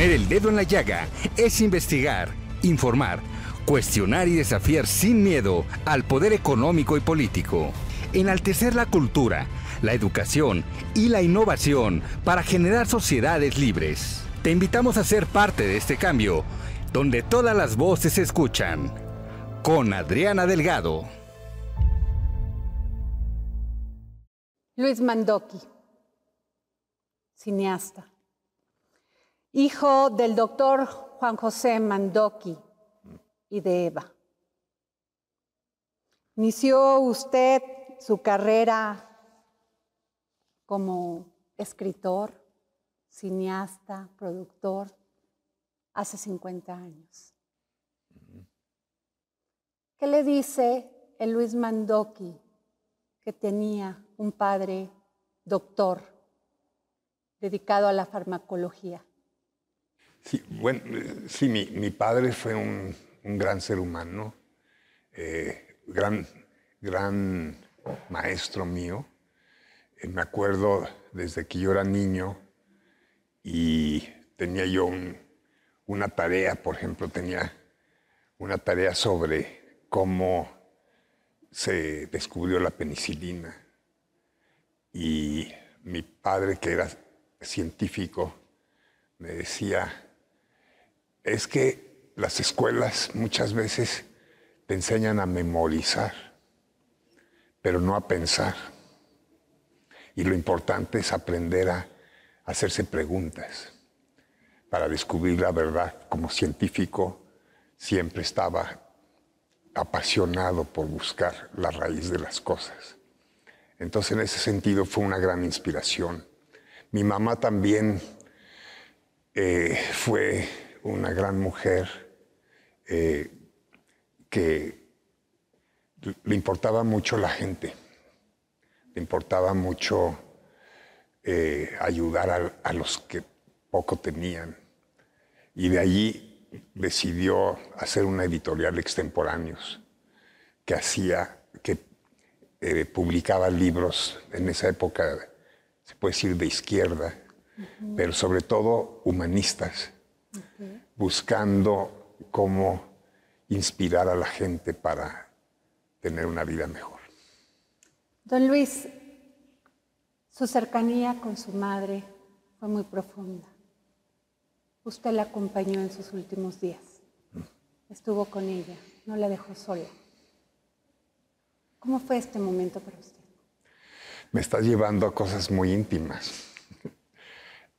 poner el dedo en la llaga es investigar, informar, cuestionar y desafiar sin miedo al poder económico y político. Enaltecer la cultura, la educación y la innovación para generar sociedades libres. Te invitamos a ser parte de este cambio, donde todas las voces se escuchan. Con Adriana Delgado. Luis Mandoki, cineasta, hijo del doctor Juan José Mandoki y de Eva. Inició usted su carrera como escritor, cineasta, productor, hace 50 años. ¿Qué le dice el Luis Mandoki que tenía un padre doctor dedicado a la farmacología? Sí, bueno, eh, sí mi, mi padre fue un, un, gran ser humano, eh, gran, gran maestro mío. Eh, me acuerdo desde que yo era niño y tenía yo una tarea, por ejemplo, tenía una tarea sobre cómo se descubrió la penicilina. Y mi padre, que era científico, me decía, es que las escuelas muchas veces te enseñan a memorizar, pero no a pensar. Y lo importante es aprender a hacerse preguntas para descubrir la verdad. Como científico siempre estaba apasionado por buscar la raíz de las cosas. Entonces en ese sentido fue una gran inspiración. Mi mamá también eh, fue una gran mujer eh, que le importaba mucho la gente, le importaba mucho eh, ayudar a, los que poco tenían. Y de allí decidió hacer una editorial extemporáneos que hacía, que eh, publicaba libros en esa época, se puede decir de izquierda, pero sobre todo humanistas, buscando cómo inspirar a la gente para tener una vida mejor. Don Luis, su cercanía con su madre fue muy profunda. Usted la acompañó en sus últimos días. Estuvo con ella, no la dejó sola. ¿Cómo fue este momento para usted? Me está llevando a cosas muy íntimas.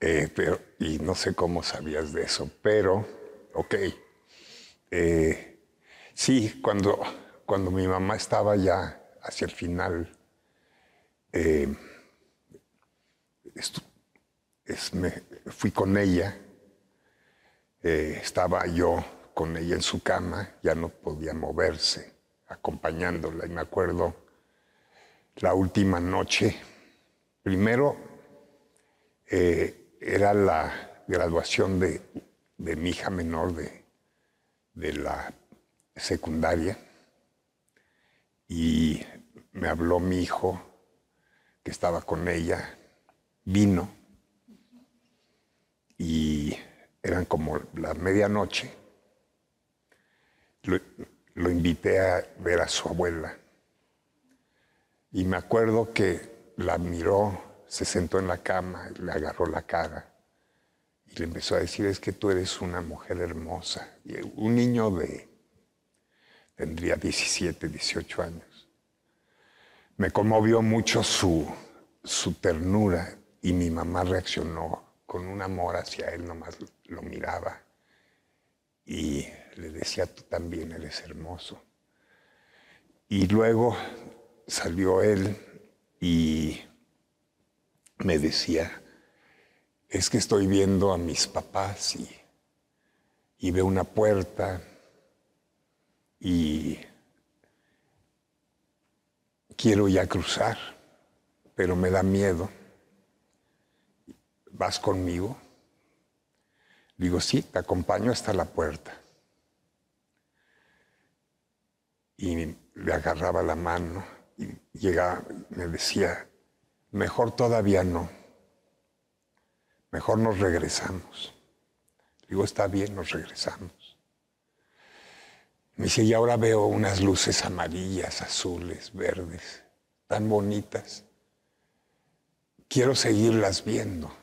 Eh, pero, y no sé cómo sabías de eso, pero, ok. Eh, sí, cuando, cuando mi mamá estaba ya hacia el final, eh, fui con ella, estaba yo con ella en su cama, ya no podía moverse, acompañándola. Y me acuerdo la última noche, primero, era la graduación de, mi hija menor de, la secundaria y me habló mi hijo que estaba con ella, vino y eran como la medianoche. lo, invité a ver a su abuela y me acuerdo que la miró se sentó en la cama, le agarró la cara y le empezó a decir, es que tú eres una mujer hermosa. Y un niño de, tendría 17, 18 años. Me conmovió mucho su, su ternura y mi mamá reaccionó con un amor hacia él, nomás lo miraba y le decía, tú también eres hermoso. Y luego salió él y me decía, es que estoy viendo a mis papás y, veo una puerta y quiero ya cruzar, pero me da miedo. ¿Vas conmigo? Digo, sí, te acompaño hasta la puerta. Y le agarraba la mano y llegaba, me decía, mejor todavía no. Mejor nos regresamos. Digo, está bien, nos regresamos. Me dice, y ahora veo unas luces amarillas, azules, verdes, tan bonitas. Quiero seguirlas viendo.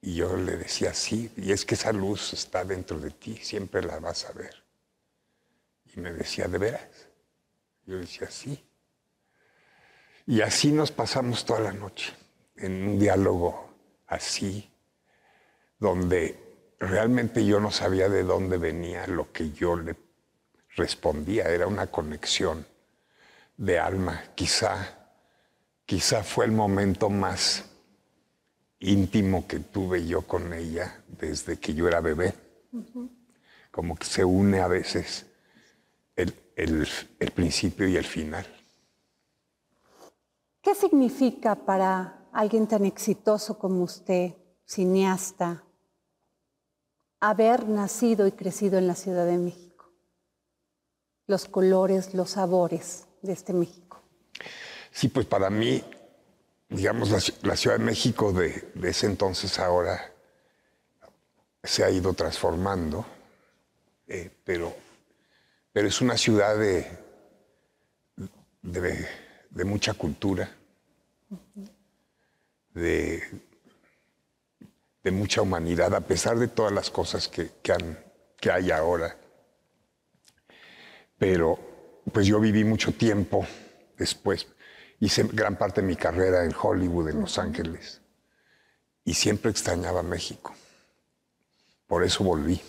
Y yo le decía, sí, y es que esa luz está dentro de ti, siempre la vas a ver. Y me decía, ¿de veras? Yo le decía, sí. Y así nos pasamos toda la noche, en un diálogo así, donde realmente yo no sabía de dónde venía lo que yo le respondía, era una conexión de alma. Quizá, quizá fue el momento más íntimo que tuve yo con ella desde que yo era bebé. Como que se une a veces el, el principio y el final. ¿Qué significa para alguien tan exitoso como usted, cineasta, haber nacido y crecido en la Ciudad de México? Los colores, los sabores de este México. Sí, pues para mí, digamos, la, Ciudad de México de, ese entonces ahora se ha ido transformando, eh, pero, pero es una ciudad de de mucha cultura, de, de, mucha humanidad, a pesar de todas las cosas que, que, hay ahora. Pero pues yo viví mucho tiempo después, hice gran parte de mi carrera en Hollywood, en Los Ángeles, y siempre extrañaba México. Por eso volví.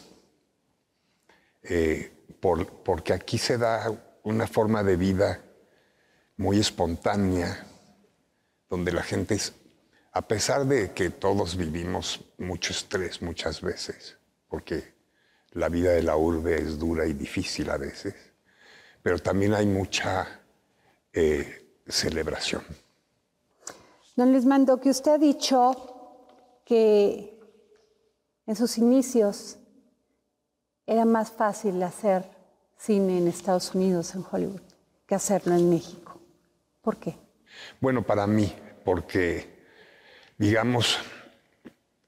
Eh, porque aquí se da una forma de vida muy espontánea, donde la gente, es... a pesar de que todos vivimos mucho estrés muchas veces, porque la vida de la urbe es dura y difícil a veces, pero también hay mucha eh, celebración. Don Lismando, Mando, que usted ha dicho que en sus inicios era más fácil hacer cine en Estados Unidos, en Hollywood, que hacerlo en México. ¿Por qué? Bueno, para mí, porque, digamos,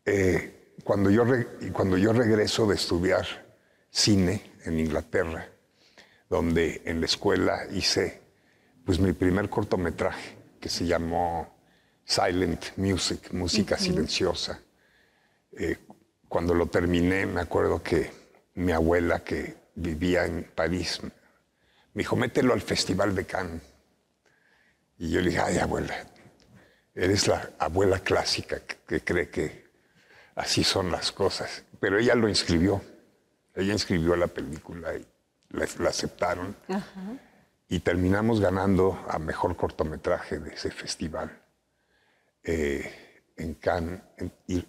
eh, cuando, yo cuando yo regreso de estudiar cine en Inglaterra, donde en la escuela hice pues mi primer cortometraje, que se llamó Silent Music, música silenciosa. Eh, cuando lo terminé, me acuerdo que mi abuela, que vivía en París, me dijo, mételo al Festival de Cannes. Y yo le dije, ay, abuela, eres la abuela clásica que cree que así son las cosas. Pero ella lo inscribió. Ella inscribió la película y la, aceptaron. Y terminamos ganando a mejor cortometraje de ese festival eh, en Cannes. y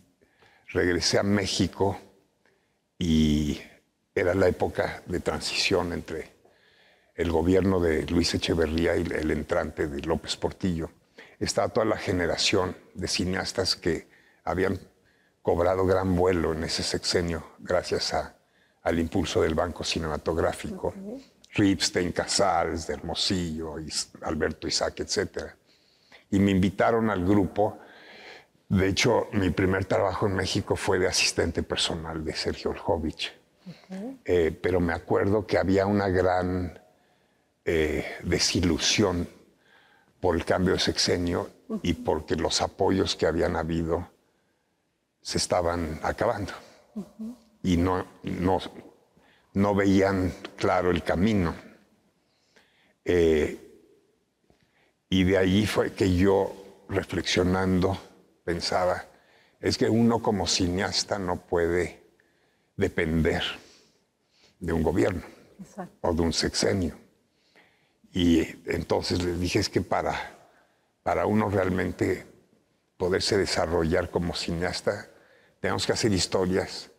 regresé a México y era la época de transición entre el gobierno de Luis Echeverría y el entrante de López Portillo, estaba toda la generación de cineastas que habían cobrado gran vuelo en ese sexenio gracias al impulso del Banco Cinematográfico. Ripstein, Casals, de Hermosillo, Alberto Isaac, etc. Y me invitaron al grupo. De hecho, mi primer trabajo en México fue de asistente personal de Sergio Oljovich. Eh, pero me acuerdo que había una gran eh, desilusión por el cambio de sexenio y porque los apoyos que habían habido se estaban acabando y no, no, veían claro el camino. Eh, y de allí fue que yo, reflexionando, pensaba, es que uno como cineasta no puede depender de un gobierno o de un sexenio y entonces les dije, es que para, uno realmente poderse desarrollar como cineasta, tenemos que hacer historias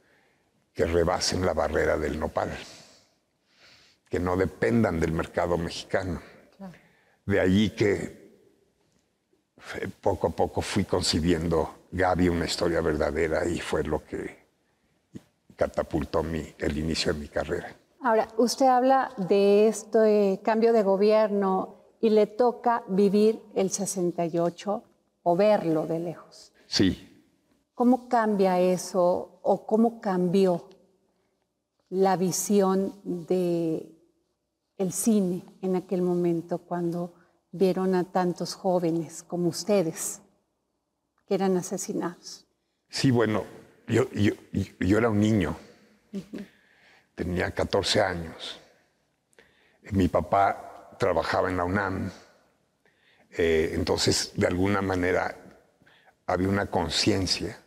que rebasen la barrera del nopal, que no dependan del mercado mexicano. De allí que eh, poco a poco fui concibiendo Gaby una historia verdadera y fue lo que catapultó el inicio de mi carrera. Ahora, usted habla de este cambio de gobierno y le toca vivir el 68 o verlo de lejos. Sí. ¿Cómo cambia eso o cómo cambió la visión de el cine en aquel momento cuando vieron a tantos jóvenes como ustedes que eran asesinados? Sí, bueno, yo, yo, era un niño tenía 14 años. Mi papá trabajaba en la UNAM, eh, entonces de alguna manera había una conciencia.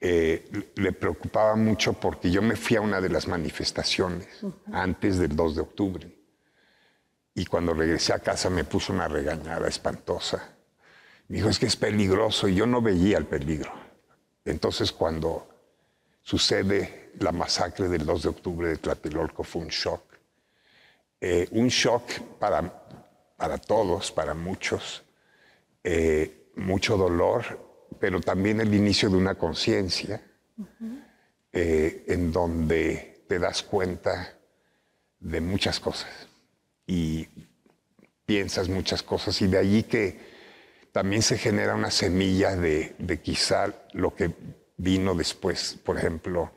Eh, le preocupaba mucho porque yo me fui a una de las manifestaciones antes del 2 de octubre y cuando regresé a casa me puso una regañada espantosa. Me dijo, es que es peligroso y yo no veía el peligro. Entonces cuando sucede la masacre del 2 de octubre de Tlatelolco fue un shock. Eh, un shock para, para todos, para muchos, eh, mucho dolor, pero también el inicio de una conciencia eh, en donde te das cuenta de muchas cosas y piensas muchas cosas y de allí que también se genera una semilla de, de quizá lo que vino después, por ejemplo,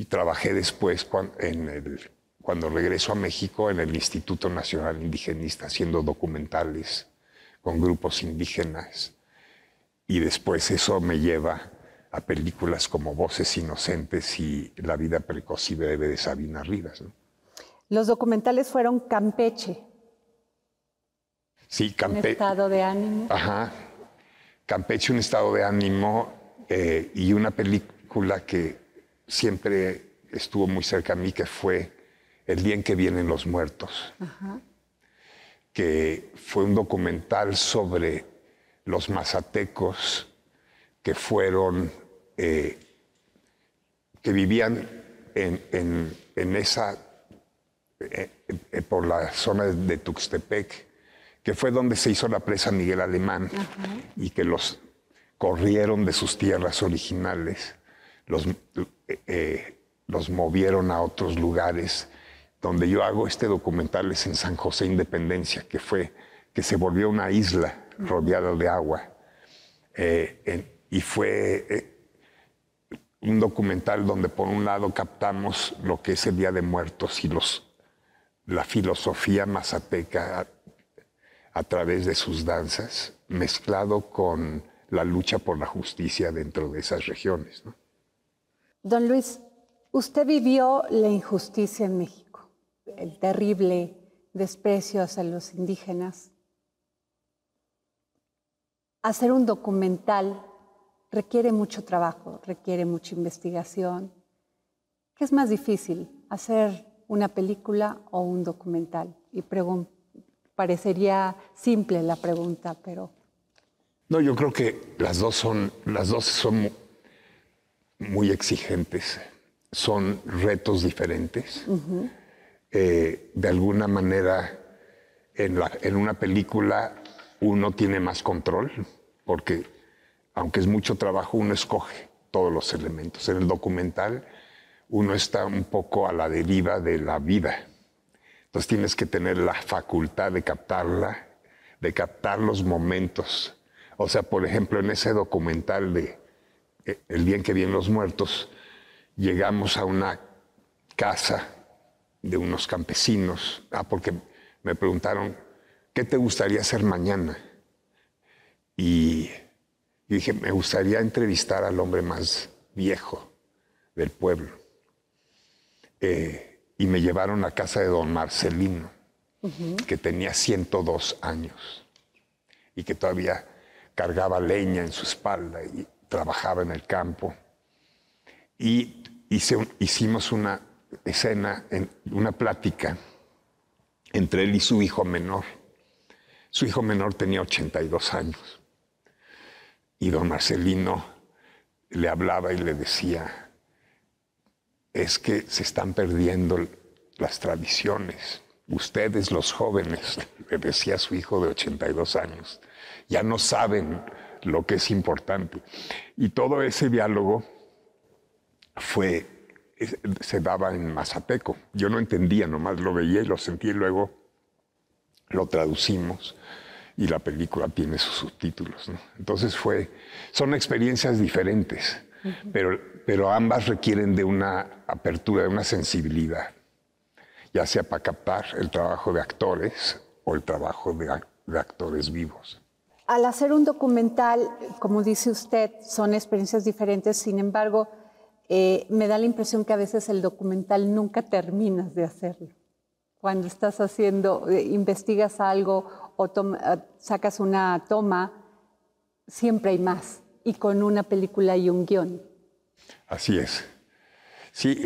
y trabajé después cuando, en regreso a México en el Instituto Nacional Indigenista haciendo documentales con grupos indígenas y después eso me lleva a películas como Voces Inocentes y La vida precoz y breve de Sabina Rivas. Los documentales fueron Campeche. Sí, Campeche. Un estado de ánimo. Ajá. Campeche, un estado de ánimo eh, y una película que siempre estuvo muy cerca a mí, que fue El día en que vienen los muertos, que fue un documental sobre los mazatecos que fueron, eh, que vivían en, esa, eh, eh, por la zona de Tuxtepec, que fue donde se hizo la presa Miguel Alemán y que los corrieron de sus tierras originales los, eh, los movieron a otros lugares. Donde yo hago este documental es en San José Independencia, que fue que se volvió una isla rodeada de agua. Eh, y fue eh, un documental donde por un lado captamos lo que es el Día de Muertos y los, la filosofía mazateca a, a través de sus danzas, mezclado con la lucha por la justicia dentro de esas regiones. ¿no? Don Luis, usted vivió la injusticia en México, el terrible desprecio hacia los indígenas. Hacer un documental requiere mucho trabajo, requiere mucha investigación. ¿Qué es más difícil, hacer una película o un documental? Y parecería simple la pregunta, pero... No, yo creo que las dos son, las dos son muy exigentes, son retos diferentes. Eh, de alguna manera, en, en, una película uno tiene más control, porque aunque es mucho trabajo, uno escoge todos los elementos. En el documental uno está un poco a la deriva de la vida. Entonces tienes que tener la facultad de captarla, de captar los momentos. O sea, por ejemplo, en ese documental de eh, el bien que vienen los muertos, llegamos a una casa de unos campesinos, ah, porque me preguntaron, ¿qué te gustaría hacer mañana? Y, dije, me gustaría entrevistar al hombre más viejo del pueblo. Eh, y me llevaron a casa de don Marcelino, que tenía 102 años y que todavía cargaba leña en su espalda. Y, trabajaba en el campo. Y hicimos una escena, en, una plática entre él y su hijo menor. Su hijo menor tenía 82 años. Y don Marcelino le hablaba y le decía, es que se están perdiendo las tradiciones. Ustedes los jóvenes, le decía su hijo de 82 años, ya no saben lo que es importante. Y todo ese diálogo fue, se daba en mazateco. Yo no entendía, nomás lo veía y lo sentí y luego lo traducimos y la película tiene sus subtítulos. Entonces fue, son experiencias diferentes, pero, ambas requieren de una apertura, de una sensibilidad, ya sea para captar el trabajo de actores o el trabajo de actores vivos. Al hacer un documental, como dice usted, son experiencias diferentes, sin embargo, eh, me da la impresión que a veces el documental nunca terminas de hacerlo. Cuando estás haciendo, eh, investigas algo o eh, sacas una toma, siempre hay más, y con una película y un guión. Así es. Sí,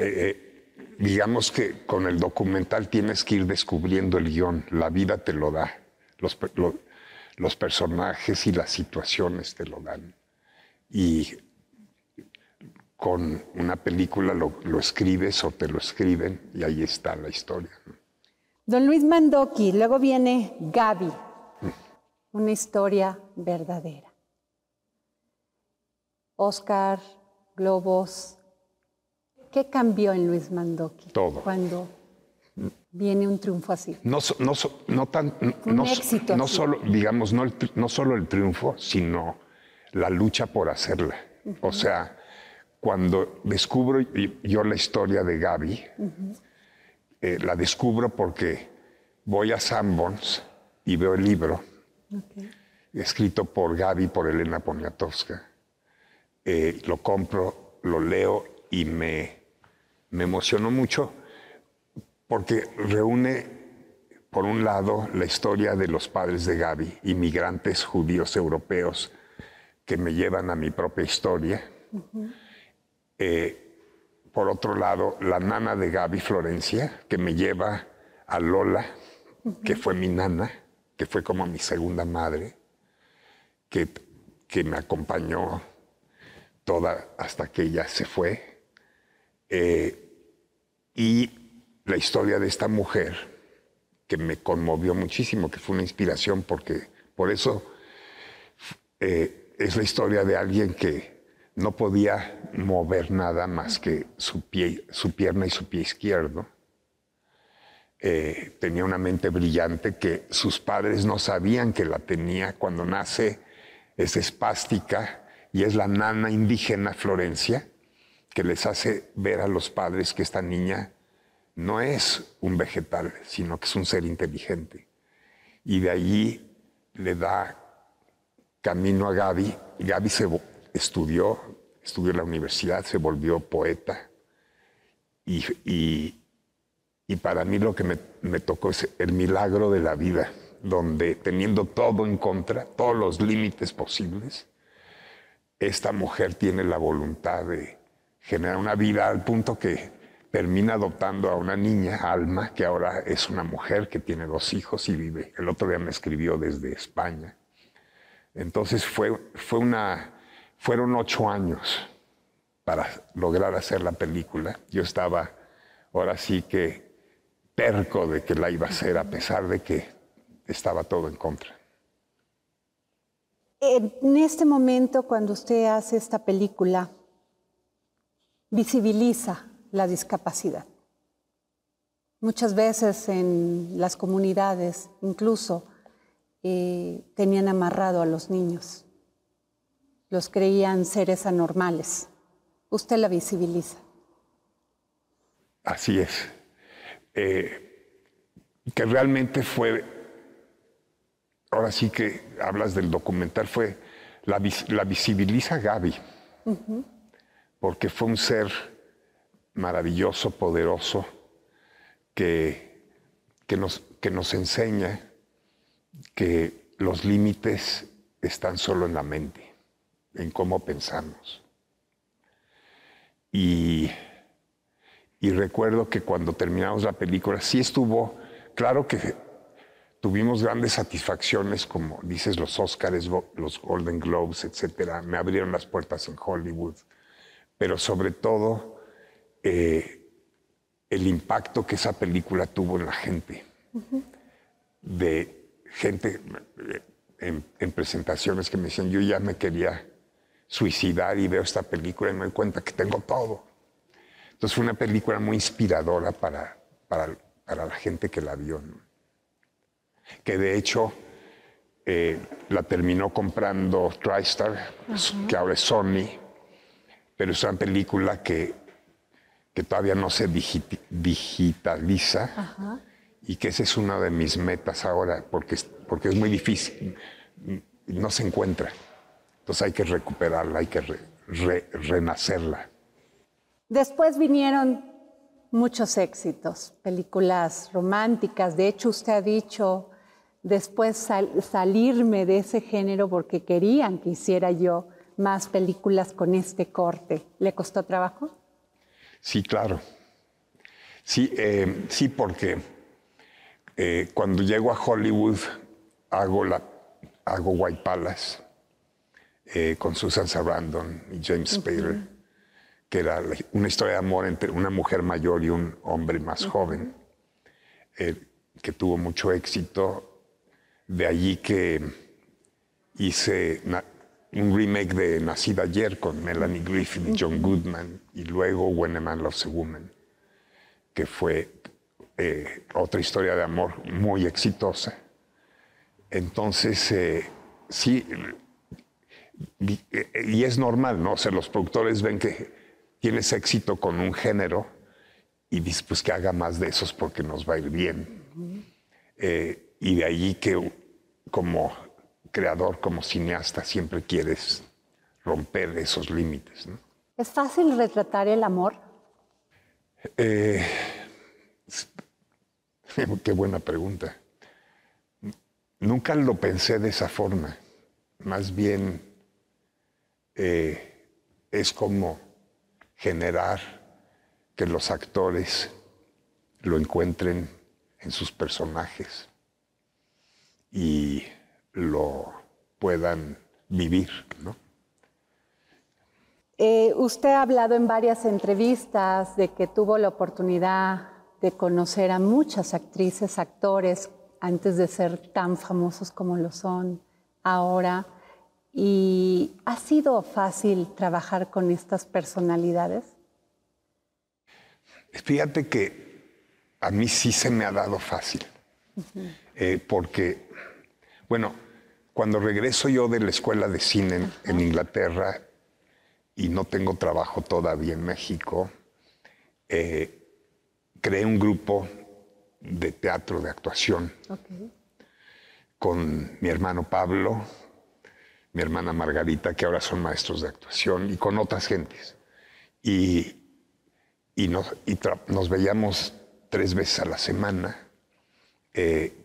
digamos que con el documental tienes que ir descubriendo el guión, la vida te lo da los personajes y las situaciones te lo dan. Y con una película lo, escribes o te lo escriben y ahí está la historia. Don Luis Mandoki, luego viene Gaby, mm. una historia verdadera. Oscar, Globos, ¿qué cambió en Luis Mandoki? Todo. Cuando viene un triunfo así. No, tan, no, no solo, digamos, no, el, solo el triunfo, sino la lucha por hacerla. O sea, cuando descubro yo la historia de Gaby, eh, la descubro porque voy a Sanborns y veo el libro, escrito por Gaby, por Elena Poniatowska. Eh, lo compro, lo leo y me, me emocionó mucho porque reúne, por un lado, la historia de los padres de Gaby, inmigrantes judíos europeos que me llevan a mi propia historia. Eh, por otro lado, la nana de Gaby Florencia, que me lleva a Lola, que fue mi nana, que fue como mi segunda madre, que, que me acompañó toda hasta que ella se fue. Eh, y la historia de esta mujer que me conmovió muchísimo, que fue una inspiración porque por eso eh, es la historia de alguien que no podía mover nada más que su, pie, su pierna y su pie izquierdo. Eh, tenía una mente brillante que sus padres no sabían que la tenía cuando nace, es espástica y es la nana indígena Florencia que les hace ver a los padres que esta niña no es un vegetal, sino que es un ser inteligente. Y de allí le da camino a Gaby. Gaby se estudió, estudió en la universidad, se volvió poeta. Y, y, para mí lo que me tocó es el milagro de la vida, donde teniendo todo en contra, todos los límites posibles, esta mujer tiene la voluntad de generar una vida al punto que termina adoptando a una niña, Alma, que ahora es una mujer que tiene dos hijos y vive. El otro día me escribió desde España. Entonces fue, fue una, fueron ocho años para lograr hacer la película. Yo estaba ahora sí que perco de que la iba a hacer, a pesar de que estaba todo en contra. En este momento, cuando usted hace esta película, visibiliza la discapacidad. Muchas veces en las comunidades incluso eh, tenían amarrado a los niños, los creían seres anormales. Usted la visibiliza. Así es. Eh, que realmente fue, ahora sí que hablas del documental, fue la, visibiliza Gaby, porque fue un ser maravilloso, poderoso, que, que, nos, que nos enseña que los límites están solo en la mente, en cómo pensamos. Y, y recuerdo que cuando terminamos la película, sí estuvo, claro que tuvimos grandes satisfacciones, como dices, los Oscars, los Golden Globes, etcétera. Me abrieron las puertas en Hollywood, pero sobre todo eh, el impacto que esa película tuvo en la gente. De gente eh, en, presentaciones que me decían, yo ya me quería suicidar y veo esta película y me doy cuenta que tengo todo. Entonces fue una película muy inspiradora para, para, la gente que la vio. Que de hecho... Eh, la terminó comprando TriStar, que ahora es Sony, pero es una película que que todavía no se digitaliza y que esa es una de mis metas ahora, porque, porque es muy difícil, no se encuentra. Entonces hay que recuperarla, hay que renacerla. Después vinieron muchos éxitos, películas románticas, de hecho usted ha dicho, después salirme de ese género porque querían que hiciera yo más películas con este corte. ¿Le costó trabajo? Sí, claro. Sí, eh, sí porque eh, cuando llego a Hollywood hago, la, hago White Palace eh, con Susan Sarandon y James Spader, que era una historia de amor entre una mujer mayor y un hombre más joven, que tuvo mucho éxito. De allí que hice un remake de Nacida ayer con Melanie Griffin, y John Goodman, y luego When a Man Loves a Woman, que fue eh, otra historia de amor muy exitosa. Entonces, eh, sí, eh, y es normal, ¿no? O sea, los productores ven que tienes éxito con un género y dices, pues que haga más de esos porque nos va a ir bien. y de ahí que como creador, como cineasta, siempre quieres romper esos límites. ¿Es fácil retratar el amor? Eh, qué buena pregunta. Nunca lo pensé de esa forma. Más bien eh, es como generar que los actores lo encuentren en sus personajes. Y lo puedan vivir. ¿no? Eh, usted ha hablado en varias entrevistas de que tuvo la oportunidad de conocer a muchas actrices, actores, antes de ser tan famosos como lo son ahora. ¿Y ha sido fácil trabajar con estas personalidades? Eh, fíjate que a mí sí se me ha dado fácil, eh, porque, bueno, cuando regreso yo de la escuela de cine en, Inglaterra y no tengo trabajo todavía en México, eh, creé un grupo de teatro de actuación con mi hermano Pablo, mi hermana Margarita, que ahora son maestros de actuación, y con otras gentes. Y, nos, veíamos tres veces a la semana. Eh,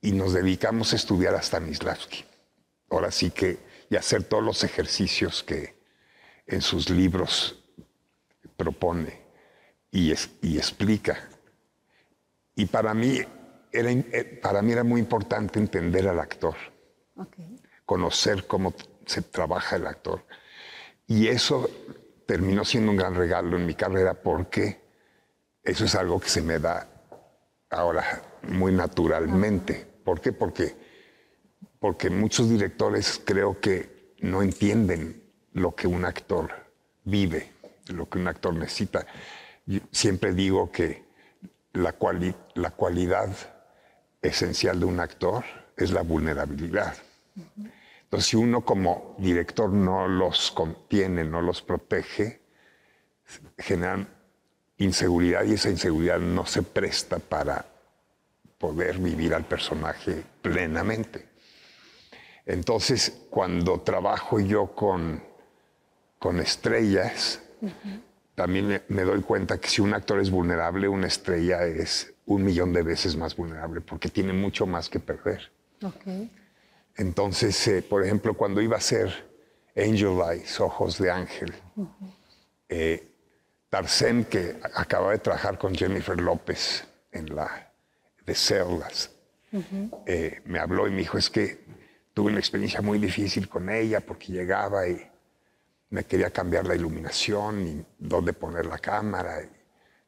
y nos dedicamos a estudiar hasta Stanislavski. Ahora sí que, y hacer todos los ejercicios que en sus libros propone y, explica. Y para mí, era, eh, para mí era muy importante entender al actor, conocer cómo se trabaja el actor. Y eso terminó siendo un gran regalo en mi carrera porque eso es algo que se me da ahora muy naturalmente. ¿Por qué? Porque, porque muchos directores creo que no entienden lo que un actor vive, lo que un actor necesita. siempre digo que la, cualidad esencial de un actor es la vulnerabilidad. Entonces, si uno como director no los contiene, no los protege, generan inseguridad y esa inseguridad no se presta para poder vivir al personaje plenamente. Entonces, cuando trabajo yo con, con estrellas, también me, doy cuenta que si un actor es vulnerable, una estrella es un millón de veces más vulnerable porque tiene mucho más que perder. Entonces, eh, por ejemplo, cuando iba a ser Angel Eyes, Ojos de Ángel, eh, que acaba de trabajar con Jennifer López en la de células. Eh, me habló y me dijo, es que tuve una experiencia muy difícil con ella porque llegaba y me quería cambiar la iluminación y dónde poner la cámara.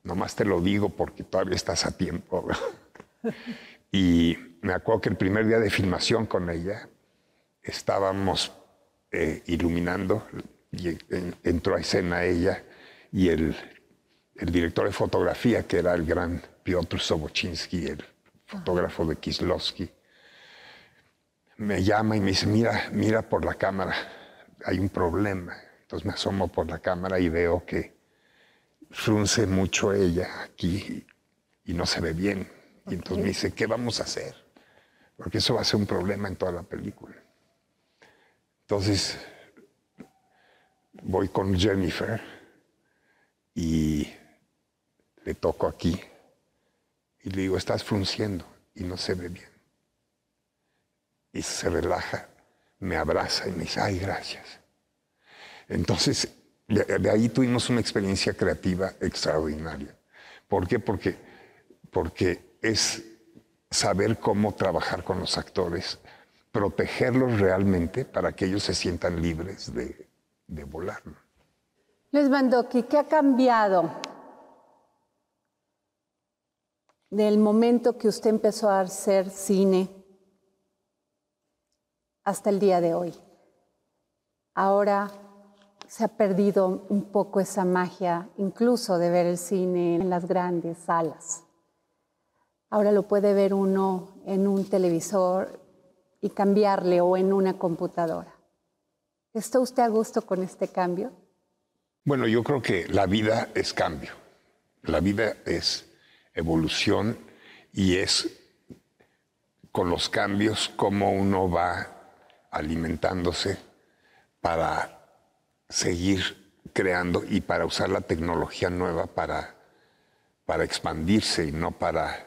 nomás te lo digo porque todavía estás a tiempo. y me acuerdo que el primer día de filmación con ella estábamos eh, iluminando y entró a escena ella y el el director de fotografía, que era el gran Piotr Sobochinsky, el fotógrafo de Kislovsky, me llama y me dice, mira, mira por la cámara, hay un problema. Entonces me asomo por la cámara y veo que frunce mucho ella aquí y no se ve bien. Y entonces me dice, ¿qué vamos a hacer? Porque eso va a ser un problema en toda la película. Entonces voy con Jennifer y le toco aquí y le digo, estás frunciendo y no se ve bien. Y se relaja, me abraza y me dice, ay, gracias. Entonces, de, ahí tuvimos una experiencia creativa extraordinaria. ¿Por qué? Porque, porque es saber cómo trabajar con los actores, protegerlos realmente para que ellos se sientan libres de, de volar. Les aquí ¿qué ha cambiado del momento que usted empezó a hacer cine hasta el día de hoy. Ahora se ha perdido un poco esa magia, incluso de ver el cine en las grandes salas. Ahora lo puede ver uno en un televisor y cambiarle o en una computadora. ¿Está usted a gusto con este cambio? Bueno, yo creo que la vida es cambio. La vida es evolución y es con los cambios cómo uno va alimentándose para seguir creando y para usar la tecnología nueva para, expandirse y no para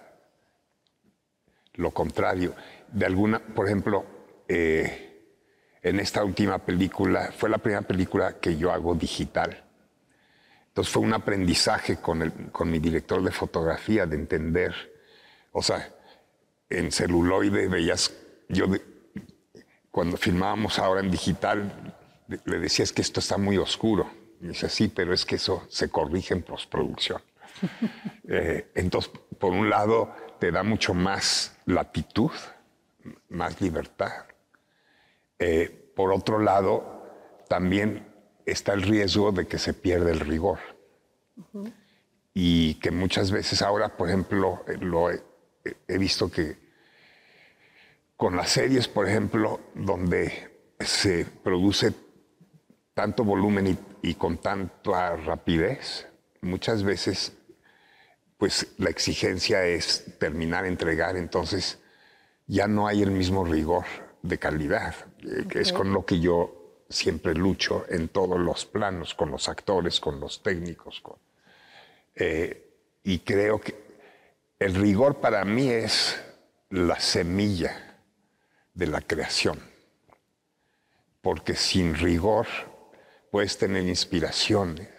lo contrario. De alguna, por ejemplo, eh, en esta última película, fue la primera película que yo hago digital entonces fue un aprendizaje con, con mi director de fotografía de entender. O sea, en celuloide veías, yo cuando filmábamos ahora en digital, le decías que esto está muy oscuro. Y dice, sí, pero es que eso se corrige en postproducción. Eh, entonces, por un lado, te da mucho más latitud, más libertad. Eh, por otro lado, también está el riesgo de que se pierda el rigor. Y que muchas veces ahora, por ejemplo, eh, lo he, visto que con las series, por ejemplo, donde se produce tanto volumen y, con tanta ah, rapidez, muchas veces pues la exigencia es terminar, entregar, entonces ya no hay el mismo rigor de calidad, eh, que es con lo que yo siempre lucho en todos los planos, con los actores, con los técnicos. Eh, y creo que el rigor para mí es la semilla de la creación. Porque sin rigor puedes tener inspiraciones,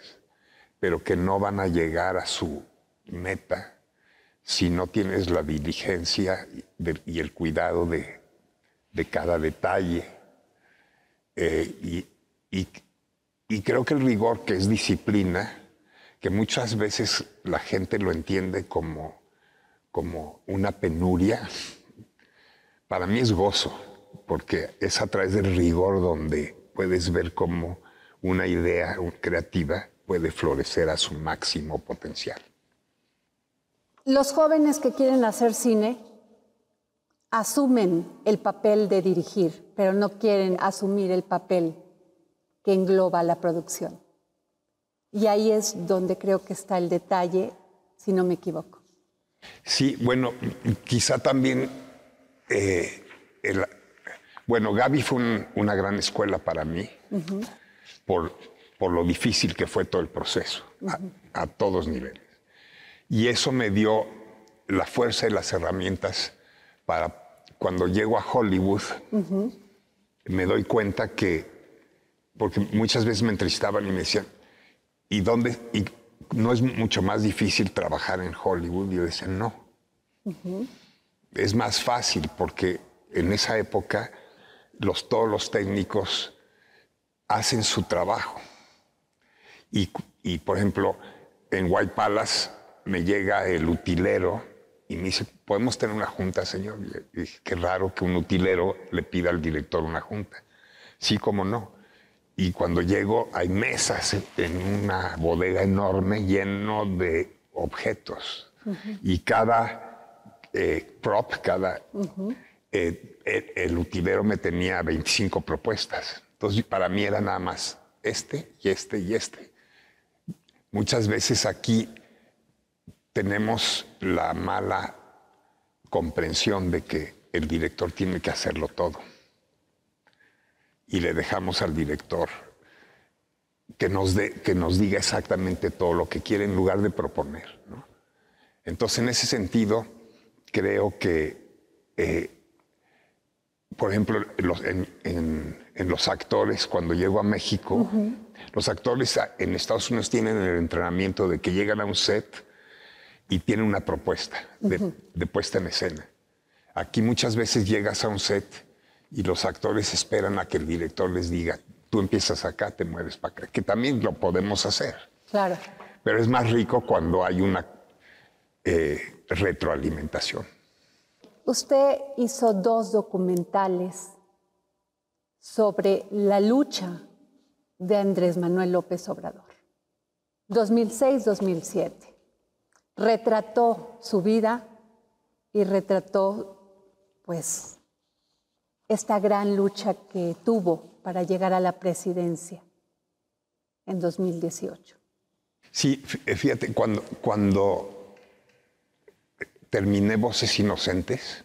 pero que no van a llegar a su meta si no tienes la diligencia y el cuidado de cada detalle eh, y, creo que el rigor, que es disciplina, que muchas veces la gente lo entiende como, como una penuria, para mí es gozo, porque es a través del rigor donde puedes ver cómo una idea creativa puede florecer a su máximo potencial. Los jóvenes que quieren hacer cine, asumen el papel de dirigir, pero no quieren asumir el papel que engloba la producción. Y ahí es donde creo que está el detalle, si no me equivoco. Sí, bueno, quizá también, eh, bueno, Gaby fue una gran escuela para mí, por, lo difícil que fue todo el proceso, a, a todos niveles. Y eso me dio la fuerza y las herramientas para cuando llego a Hollywood, me doy cuenta que, porque muchas veces me entrevistaban y me decían, ¿y dónde? ¿No es mucho más difícil trabajar en Hollywood? Y yo decía, no. Es más fácil porque en esa época todos los técnicos hacen su trabajo. y por ejemplo, en White Palace me llega el utilero y me dice, ¿podemos tener una junta, señor? Y dije, qué raro que un utilero le pida al director una junta. Sí, cómo no. Y cuando llego, hay mesas en una bodega enorme lleno de objetos. Y cada eh, prop, cada... el, eh, eh, el utilero me tenía 25 propuestas. Entonces, para mí era nada más este y este y este. Muchas veces aquí tenemos la mala comprensión de que el director tiene que hacerlo todo. Y le dejamos al director que nos, diga exactamente todo lo que quiere en lugar de proponer. Entonces, en ese sentido, creo que, eh, por ejemplo, en, los actores, cuando llego a México, los actores en Estados Unidos tienen el entrenamiento de que llegan a un set, y tiene una propuesta de, puesta en escena. Aquí muchas veces llegas a un set y los actores esperan a que el director les diga, tú empiezas acá, te mueves para acá, que también lo podemos hacer. Claro. Pero es más rico cuando hay una eh, retroalimentación. Usted hizo dos documentales sobre la lucha de Andrés Manuel López Obrador, 2006-2007 retrató su vida y retrató, pues, esta gran lucha que tuvo para llegar a la presidencia en 2018. Sí, eh, fíjate, cuando, cuando terminé Voces Inocentes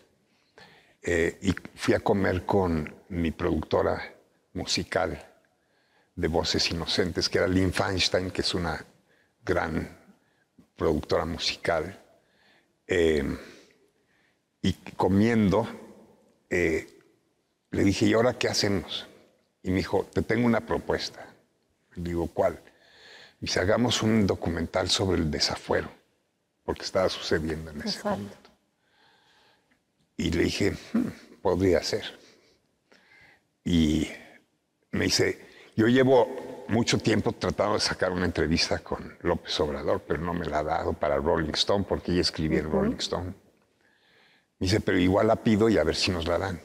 eh, y fui a comer con mi productora musical de Voces Inocentes, que era Lynn Feinstein, que es una gran productora musical, eh, y comiendo, eh, le dije, ¿y ahora qué hacemos? Y me dijo, te tengo una propuesta. Le digo, ¿cuál? Y dice, hagamos un documental sobre el desafuero, porque estaba sucediendo en ese momento. Y le dije, hmm, podría ser. Y me dice, yo llevo mucho tiempo tratado de sacar una entrevista con López Obrador, pero no me la ha dado para Rolling Stone, porque ella escribía en Rolling Stone. Me dice, pero igual la pido y a ver si nos la dan.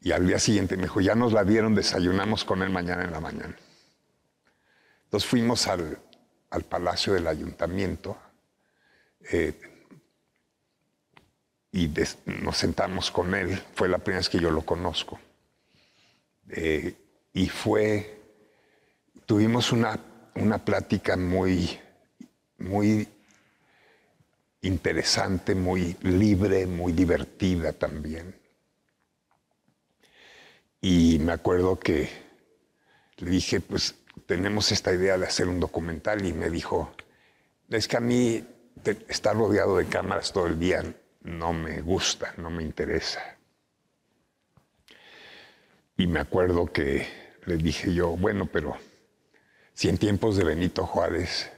Y al día siguiente me dijo, ya nos la dieron, desayunamos con él mañana en la mañana. Entonces fuimos al, al Palacio del Ayuntamiento eh, y nos sentamos con él. Fue la primera vez que yo lo conozco. Eh, y fue tuvimos una, una plática muy, muy interesante, muy libre, muy divertida también. Y me acuerdo que le dije, pues tenemos esta idea de hacer un documental y me dijo, es que a mí estar rodeado de cámaras todo el día no me gusta, no me interesa. Y me acuerdo que le dije yo, bueno, pero si en tiempos de Benito Juárez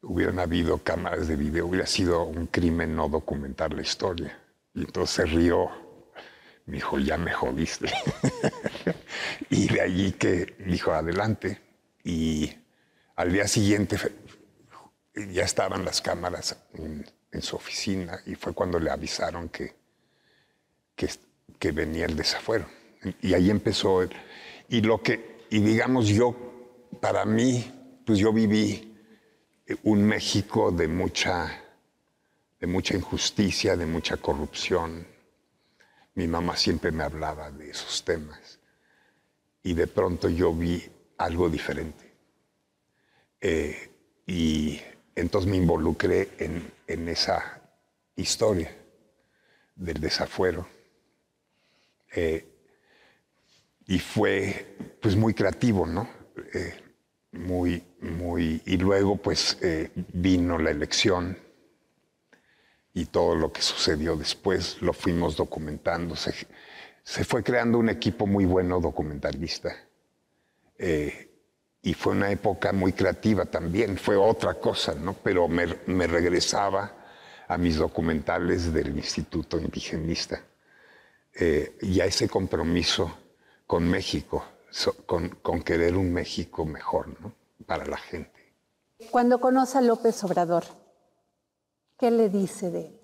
hubieran habido cámaras de video, hubiera sido un crimen no documentar la historia. Y entonces Río me dijo, ya me jodiste. y de allí que dijo, adelante. Y al día siguiente ya estaban las cámaras en, su oficina y fue cuando le avisaron que, que, venía el desafuero. Y ahí empezó, y lo que, y digamos yo para mí, pues yo viví eh, un México de mucha, de mucha injusticia, de mucha corrupción. Mi mamá siempre me hablaba de esos temas y de pronto yo vi algo diferente. Eh, y entonces me involucré en, esa historia del desafuero. Eh, y fue pues muy creativo, ¿no? muy, muy... Y luego pues eh, vino la elección y todo lo que sucedió después lo fuimos documentando. Se, fue creando un equipo muy bueno documentalista. Eh, y fue una época muy creativa también, fue otra cosa, ¿no? Pero me, regresaba a mis documentales del Instituto Indigenista eh, y a ese compromiso con México con, querer un México mejor ¿no? para la gente. Cuando conoce a López Obrador, ¿qué le dice de él?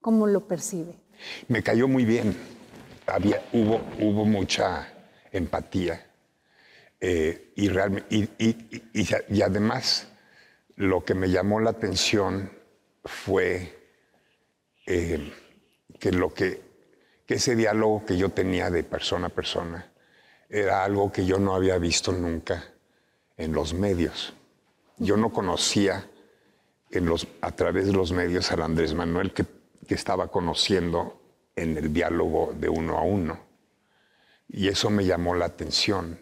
¿Cómo lo percibe? Me cayó muy bien. Había, hubo, mucha empatía. Eh, y, y, además, lo que me llamó la atención fue eh, que, lo que ese diálogo que yo tenía de persona a persona era algo que yo no había visto nunca en los medios. Yo no conocía a través de los medios al Andrés Manuel que, estaba conociendo en el diálogo de uno a uno. Y eso me llamó la atención.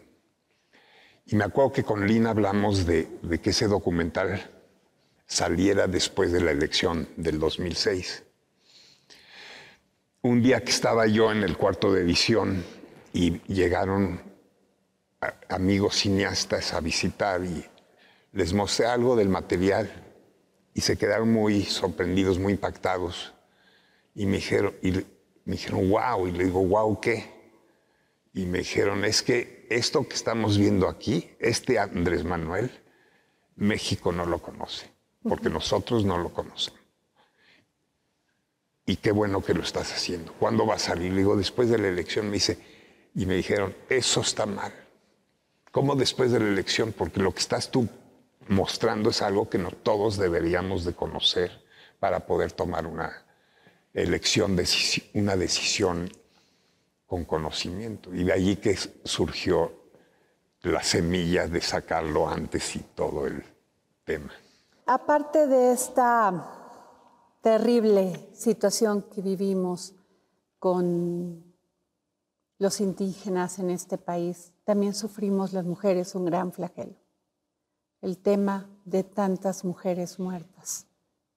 Y me acuerdo que con Lina hablamos de, de que ese documental saliera después de la elección del 2006. Un día que estaba yo en el cuarto de edición y llegaron amigos cineastas a visitar y les mostré algo del material y se quedaron muy sorprendidos, muy impactados y me dijeron, y me dijeron wow, y le digo, wow, ¿qué? Y me dijeron, es que esto que estamos viendo aquí, este Andrés Manuel, México no lo conoce, porque nosotros no lo conocemos. Y qué bueno que lo estás haciendo. ¿Cuándo va a salir? Le digo, después de la elección me dice, y me dijeron, eso está mal. ¿Cómo después de la elección? Porque lo que estás tú mostrando es algo que no todos deberíamos de conocer para poder tomar una elección, una decisión con conocimiento. Y de allí que surgió la semilla de sacarlo antes y todo el tema. Aparte de esta terrible situación que vivimos con los indígenas en este país, también sufrimos las mujeres un gran flagelo. El tema de tantas mujeres muertas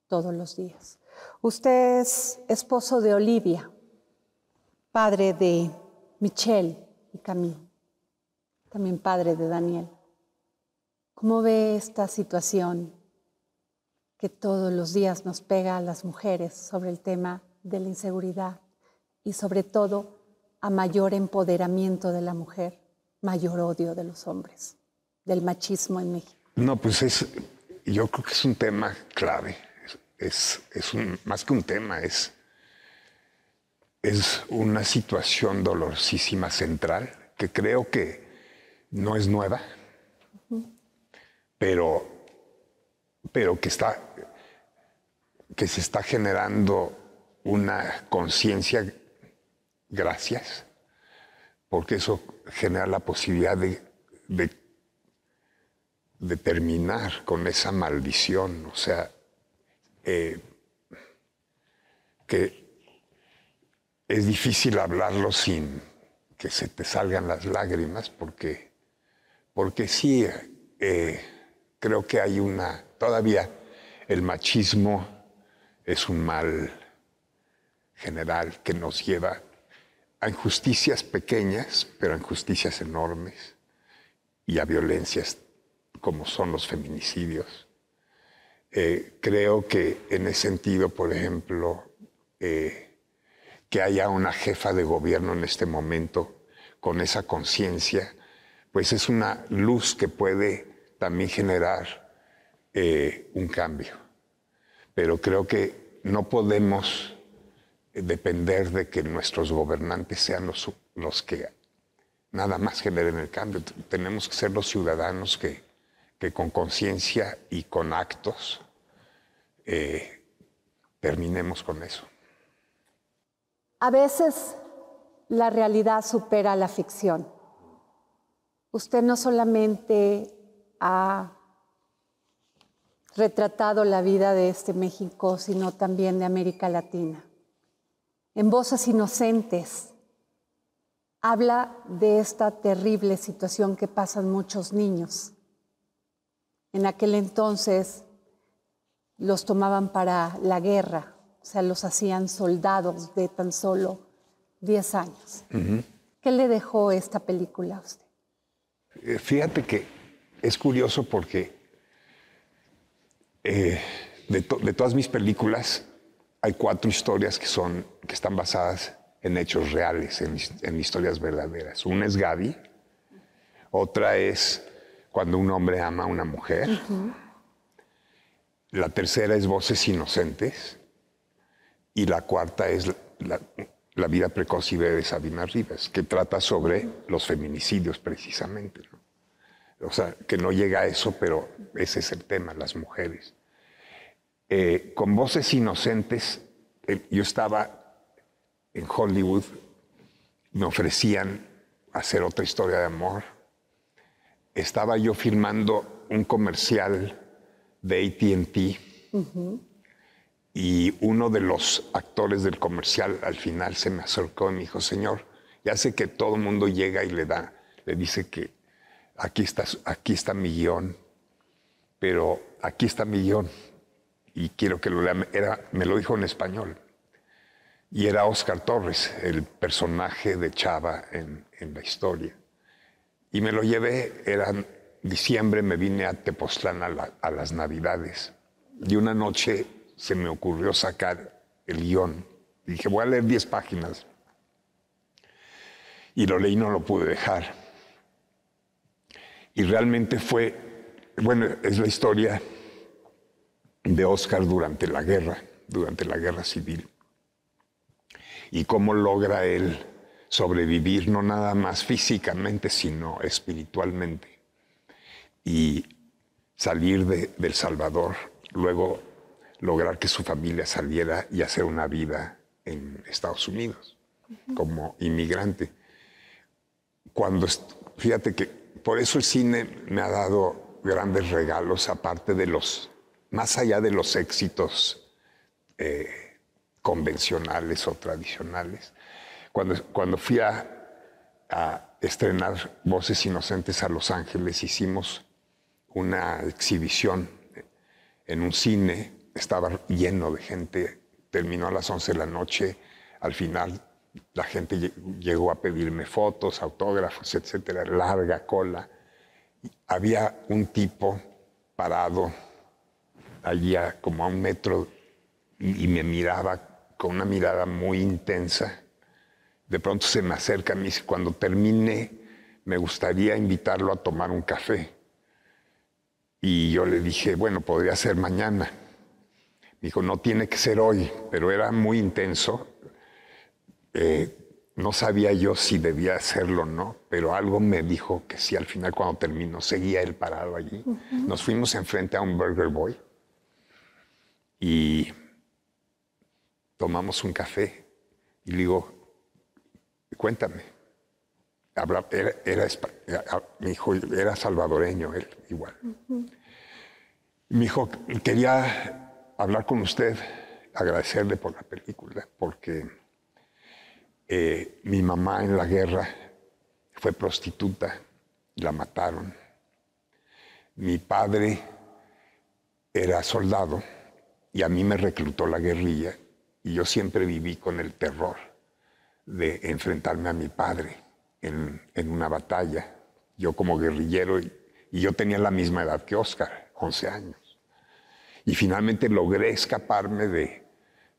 todos los días. Usted es esposo de Olivia, padre de Michelle y Camille, también padre de Daniel. ¿Cómo ve esta situación que todos los días nos pega a las mujeres sobre el tema de la inseguridad y sobre todo a mayor empoderamiento de la mujer, mayor odio de los hombres, del machismo en México. No, pues es, yo creo que es un tema clave, es, más que un tema, es, es una situación dolorosísima central que creo que no es nueva, pero, pero que, está, que se está generando una conciencia gracias, porque eso genera la posibilidad de, terminar con esa maldición, o sea, eh, que es difícil hablarlo sin que se te salgan las lágrimas, porque, porque sí, eh, creo que hay una, todavía el machismo es un mal general que nos lleva a injusticias pequeñas, pero a injusticias enormes, y a violencias como son los feminicidios. Eh, creo que en ese sentido, por ejemplo, eh, que haya una jefa de gobierno en este momento con esa conciencia, pues es una luz que puede también generar eh, un cambio. Pero creo que no podemos depender de que nuestros gobernantes sean los, que nada más generen el cambio. Tenemos que ser los ciudadanos que, que con conciencia y con actos eh, terminemos con eso. A veces la realidad supera la ficción. Usted no solamente ha retratado la vida de este México, sino también de América Latina en voces inocentes, habla de esta terrible situación que pasan muchos niños. En aquel entonces los tomaban para la guerra, o sea, los hacían soldados de tan solo 10 años. ¿Qué le dejó esta película a usted? Eh, fíjate que es curioso porque eh, de todas mis películas, hay cuatro historias que, son, que están basadas en hechos reales, en, historias verdaderas. Una es Gaby, otra es cuando un hombre ama a una mujer. La tercera es Voces Inocentes. Y la cuarta es la, vida precoz y de Sabina Rivas, que trata sobre los feminicidios precisamente. O sea, que no llega a eso, pero ese es el tema, las mujeres. Eh, con voces inocentes. Eh, yo estaba en Hollywood, me ofrecían hacer otra historia de amor. Estaba yo filmando un comercial de ATT y uno de los actores del comercial al final se me acercó y me dijo, señor, ya sé que todo el mundo llega y le da, le dice que aquí está, aquí está mi guión, pero aquí está mi guión, y quiero que lo lea, era, me lo dijo en español. Y era Oscar Torres, el personaje de Chava en, la historia. Y me lo llevé, era diciembre, me vine a Tepoztlán a, las Navidades. Y una noche se me ocurrió sacar el guión. Dije, voy a leer 10 páginas. Y lo leí, no lo pude dejar. Y realmente fue, bueno, es la historia de Oscar durante la guerra, durante la guerra civil. Y cómo logra él sobrevivir no nada más físicamente, sino espiritualmente. Y salir de, del Salvador, luego lograr que su familia saliera y hacer una vida en Estados Unidos como inmigrante. Cuando, fíjate que por eso el cine me ha dado grandes regalos, aparte de los más allá de los éxitos eh, convencionales o tradicionales. Cuando, cuando fui a, estrenar Voces Inocentes a Los Ángeles, hicimos una exhibición en un cine, estaba lleno de gente, terminó a las 11 de la noche, al final la gente llegó a pedirme fotos, autógrafos, etcétera, larga cola. Había un tipo parado allí como a un metro y, me miraba con una mirada muy intensa. De pronto se me acerca a mí y dice, cuando termine me gustaría invitarlo a tomar un café. Y yo le dije, bueno, podría ser mañana. Me dijo, no tiene que ser hoy, pero era muy intenso. Eh, no sabía yo si debía hacerlo o no, pero algo me dijo que sí, al final cuando terminó, seguía él parado allí. Nos fuimos enfrente a un Burger Boy y tomamos un café y le digo, cuéntame. era, mi hijo era salvadoreño, él igual. Mi hijo quería hablar con usted, agradecerle por la película, porque eh, mi mamá en la guerra fue prostituta, la mataron. Mi padre era soldado y a mí me reclutó la guerrilla y yo siempre viví con el terror de enfrentarme a mi padre en, una batalla. Yo como guerrillero y, yo tenía la misma edad que Oscar, 11 años. Y finalmente logré escaparme de,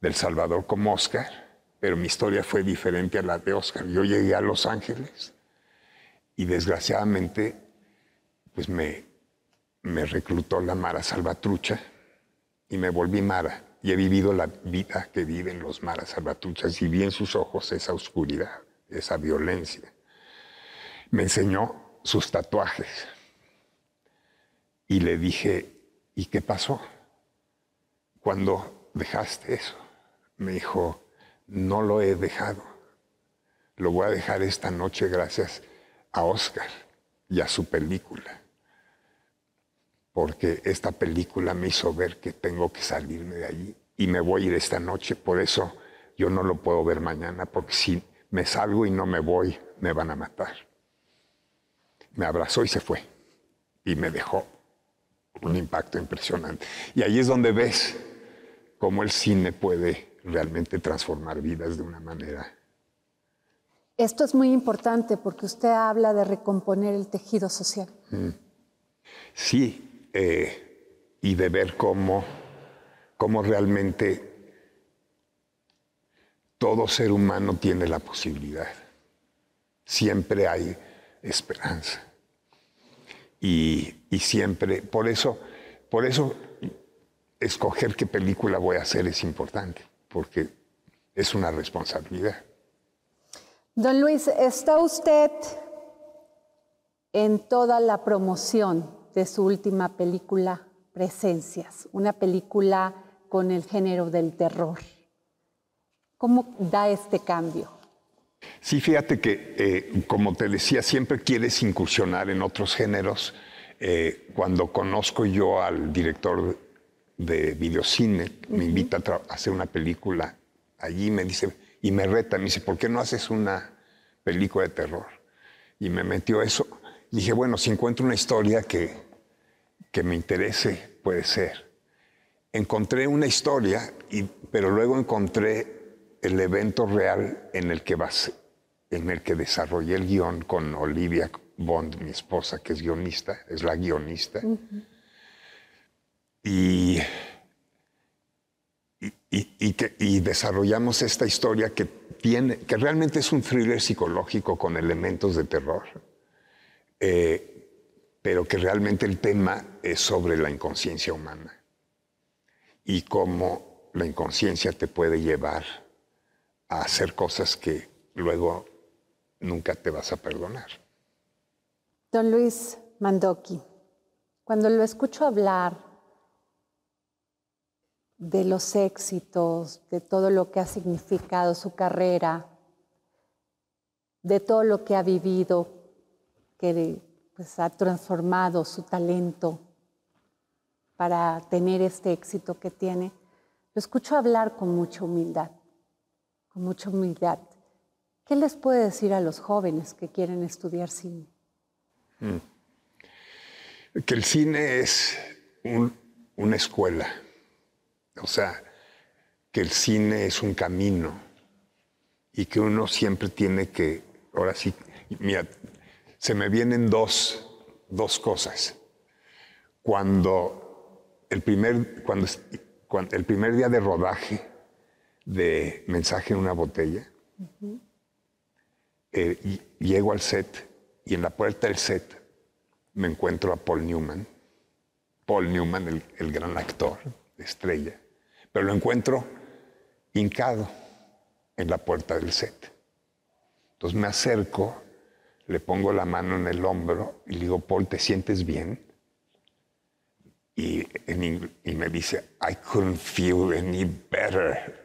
del Salvador como Oscar, pero mi historia fue diferente a la de Oscar. Yo llegué a Los Ángeles y desgraciadamente pues me, me reclutó la Mara Salvatrucha y me volví Mara y he vivido la vida que viven los maras salvatruchas y vi en sus ojos esa oscuridad, esa violencia. Me enseñó sus tatuajes y le dije, ¿y qué pasó? Cuando dejaste eso, me dijo, no lo he dejado. Lo voy a dejar esta noche gracias a Oscar y a su película porque esta película me hizo ver que tengo que salirme de allí y me voy a ir esta noche, por eso yo no lo puedo ver mañana, porque si me salgo y no me voy, me van a matar. Me abrazó y se fue, y me dejó un impacto impresionante. Y ahí es donde ves cómo el cine puede realmente transformar vidas de una manera. Esto es muy importante porque usted habla de recomponer el tejido social. Mm. Sí, eh, y de ver cómo, realmente todo ser humano tiene la posibilidad. Siempre hay esperanza. Y, y, siempre, por eso, por eso escoger qué película voy a hacer es importante, porque es una responsabilidad. Don Luis, está usted en toda la promoción de su última película, Presencias, una película con el género del terror. ¿Cómo da este cambio? Sí, fíjate que, eh, como te decía, siempre quieres incursionar en otros géneros. Eh, cuando conozco yo al director de videocine, me invita a, hacer una película allí, me dice, y me reta, me dice, ¿por qué no haces una película de terror? Y me metió eso dije, bueno, si encuentro una historia que, que me interese, puede ser. Encontré una historia, y, pero luego encontré el evento real en el que base en el que desarrollé el guión con Olivia Bond, mi esposa, que es guionista, es la guionista. y, y, desarrollamos esta historia que, tiene, que realmente es un thriller psicológico con elementos de terror eh, pero que realmente el tema es sobre la inconsciencia humana y cómo la inconsciencia te puede llevar a hacer cosas que luego nunca te vas a perdonar. Don Luis Mandoki, cuando lo escucho hablar de los éxitos, de todo lo que ha significado su carrera, de todo lo que ha vivido, que pues, ha transformado su talento para tener este éxito que tiene, lo escucho hablar con mucha humildad, con mucha humildad. ¿Qué les puede decir a los jóvenes que quieren estudiar cine? Mm. Que el cine es una escuela, o sea, que el cine es un camino y que uno siempre tiene que, ahora sí, mira, se me vienen dos, cosas. Cuando el, primer, el primer día de rodaje de Mensaje en una botella, eh, llego al set y en la puerta del set me encuentro a Paul Newman, Paul Newman, el, el gran actor, estrella, pero lo encuentro hincado en la puerta del set. Entonces me acerco le pongo la mano en el hombro y le digo, Paul, ¿te sientes bien? Y, me dice, I couldn't feel any better.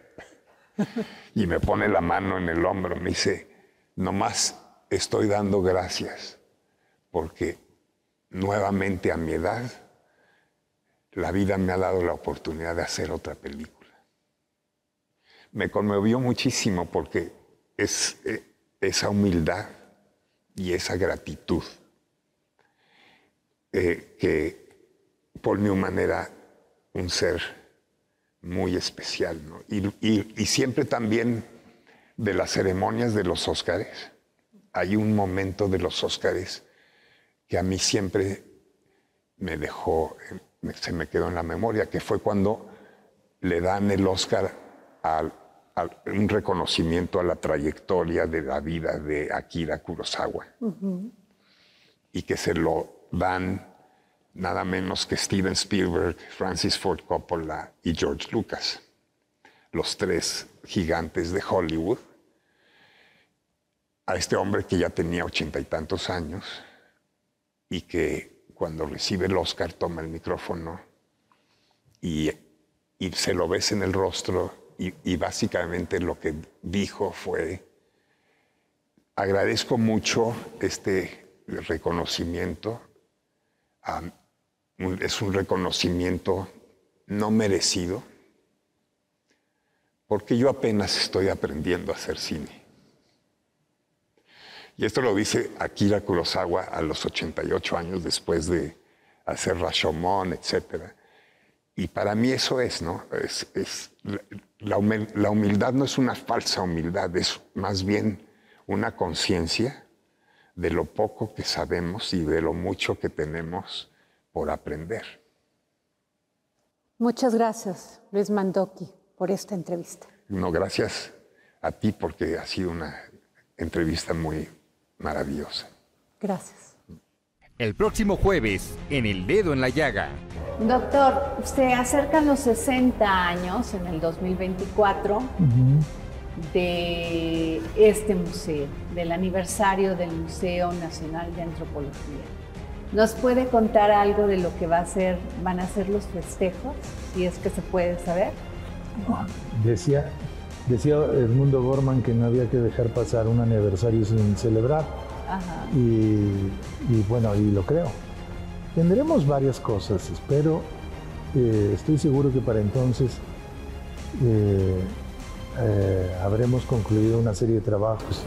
y me pone la mano en el hombro, me dice, nomás estoy dando gracias, porque nuevamente a mi edad, la vida me ha dado la oportunidad de hacer otra película. Me conmovió muchísimo porque es, eh, esa humildad y esa gratitud eh, que por mi era un ser muy especial. Y, y, siempre también de las ceremonias de los Óscares, hay un momento de los Óscares que a mí siempre me dejó, eh, se me quedó en la memoria, que fue cuando le dan el Óscar al un reconocimiento a la trayectoria de la vida de Akira Kurosawa. Y que se lo dan nada menos que Steven Spielberg, Francis Ford Coppola y George Lucas, los tres gigantes de Hollywood, a este hombre que ya tenía ochenta y tantos años y que cuando recibe el Oscar toma el micrófono y, y se lo ves en el rostro y, básicamente lo que dijo fue, agradezco mucho este reconocimiento, es un reconocimiento no merecido, porque yo apenas estoy aprendiendo a hacer cine. Y esto lo dice Akira Kurosawa a los 88 años después de hacer Rashomon, etc. Y para mí eso es, ¿no? Es, la, la humildad no es una falsa humildad, es más bien una conciencia de lo poco que sabemos y de lo mucho que tenemos por aprender. Muchas gracias, Luis Mandoki, por esta entrevista. No, gracias a ti porque ha sido una entrevista muy maravillosa. Gracias. El próximo jueves, en El Dedo en la Llaga. Doctor, se acercan los 60 años en el 2024 de este museo, del aniversario del Museo Nacional de Antropología. ¿Nos puede contar algo de lo que va a ser, van a ser los festejos, si es que se puede saber? Decía, decía Edmundo Gorman que no había que dejar pasar un aniversario sin celebrar. Y, bueno, y lo creo. Tendremos varias cosas, espero. Eh, estoy seguro que para entonces eh, eh, habremos concluido una serie de trabajos